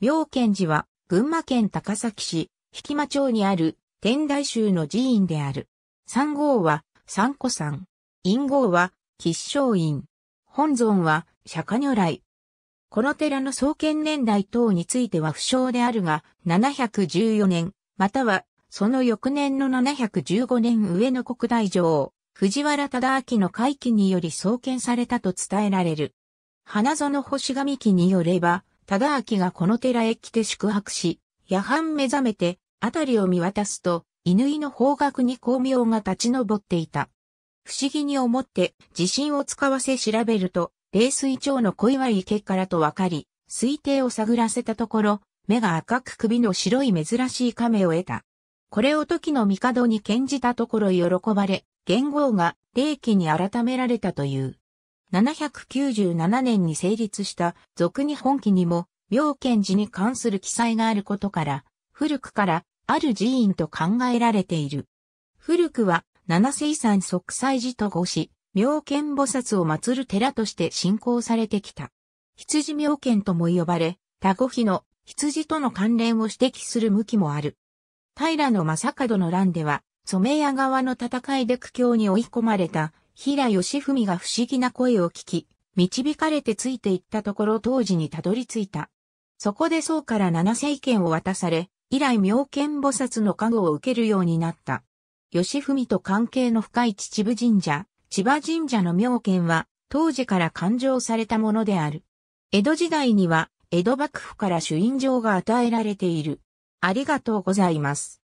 妙見寺は、群馬県高崎市、引間町にある、天台宗の寺院である。三号は、三古山。陰号は、吉祥院。本尊は、釈迦如来。この寺の創建年代等については不詳であるが、714年、または、その翌年の715年上の国大上、藤原忠明の会期により創建されたと伝えられる。花園星神記によれば、忠明がこの寺へ来て宿泊し、夜半目覚めて、あたりを見渡すと、乾の方角に光明が立ち上っていた。不思議に思って、地震を使わせ調べると、冷水町の小岩池からと分かり、推定を探らせたところ、目が赤く首の白い珍しい亀を得た。これを時の帝に献じたところ喜ばれ、元号が霊気に改められたという。797年に成立した俗日本記にも、妙見寺に関する記載があることから、古くからある寺院と考えられている。古くは七世山即祭寺と号し、妙見菩薩を祀る寺として信仰されてきた。羊妙見とも呼ばれ、他語比の羊との関連を指摘する向きもある。平野正門の乱では、染谷川の戦いで苦境に追い込まれた平義文が不思議な声を聞き、導かれてついていったところ当時にたどり着いた。そこで僧から七世剣を渡され、以来妙見菩薩の加護を受けるようになった。義文と関係の深い秩父神社、千葉神社の妙見は、当時から勘定されたものである。江戸時代には、江戸幕府から主印状が与えられている。ありがとうございます。